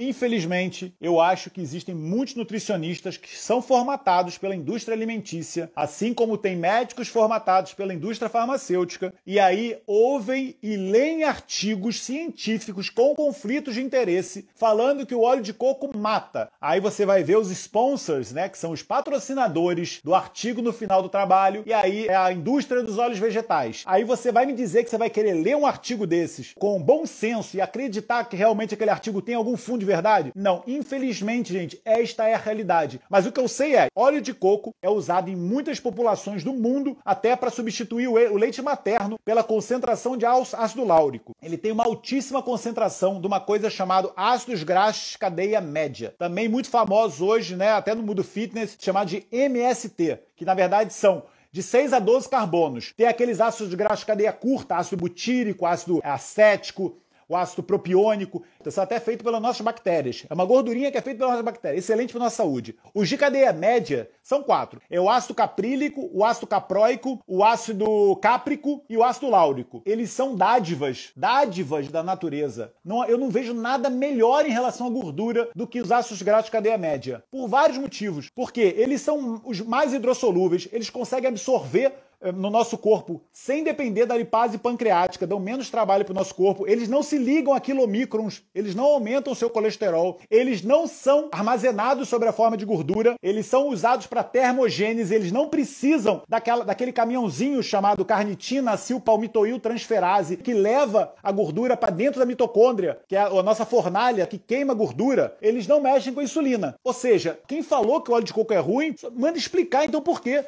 Infelizmente, eu acho que existem muitos nutricionistas que são formatados pela indústria alimentícia, assim como tem médicos formatados pela indústria farmacêutica, e aí ouvem e leem artigos científicos com conflitos de interesse falando que o óleo de coco mata. Aí você vai ver os sponsors, né, que são os patrocinadores do artigo no final do trabalho, e aí é a indústria dos óleos vegetais. Aí você vai me dizer que você vai querer ler um artigo desses com bom senso e acreditar que realmente aquele artigo tem algum fundo verdade? Não, infelizmente, gente, esta é a realidade. Mas o que eu sei é, óleo de coco é usado em muitas populações do mundo até para substituir o leite materno pela concentração de ácido láurico. Ele tem uma altíssima concentração de uma coisa chamada ácidos graxos cadeia média. Também muito famoso hoje, né, até no mundo fitness, chamado de MST, que na verdade são de 6 a 12 carbonos. Tem aqueles ácidos graxos cadeia curta, ácido butírico, ácido acético, o ácido propiônico. Então, isso é até feito pelas nossas bactérias. É uma gordurinha que é feita pelas nossas bactérias. Excelente para nossa saúde. Os de cadeia média são quatro. É o ácido caprílico, o ácido capróico, o ácido cáprico e o ácido láurico. Eles são dádivas, dádivas da natureza. Não, eu não vejo nada melhor em relação à gordura do que os ácidos graxos de cadeia média. Por vários motivos. Porque eles são os mais hidrossolúveis, eles conseguem absorver eh, no nosso corpo, sem depender da lipase pancreática, dão menos trabalho para o nosso corpo, eles não se ligam a quilomicrons, eles não aumentam o seu colesterol, eles não são armazenados sobre a forma de gordura, eles são usados para termogênese, eles não precisam daquela, daquele caminhãozinho chamado carnitina palmitoil transferase, que leva a gordura para dentro da mitocôndria, que é a nossa fornalha que queima gordura, eles não mexem com a insulina. Ou seja, quem falou que o óleo de coco é ruim, manda explicar então por quê.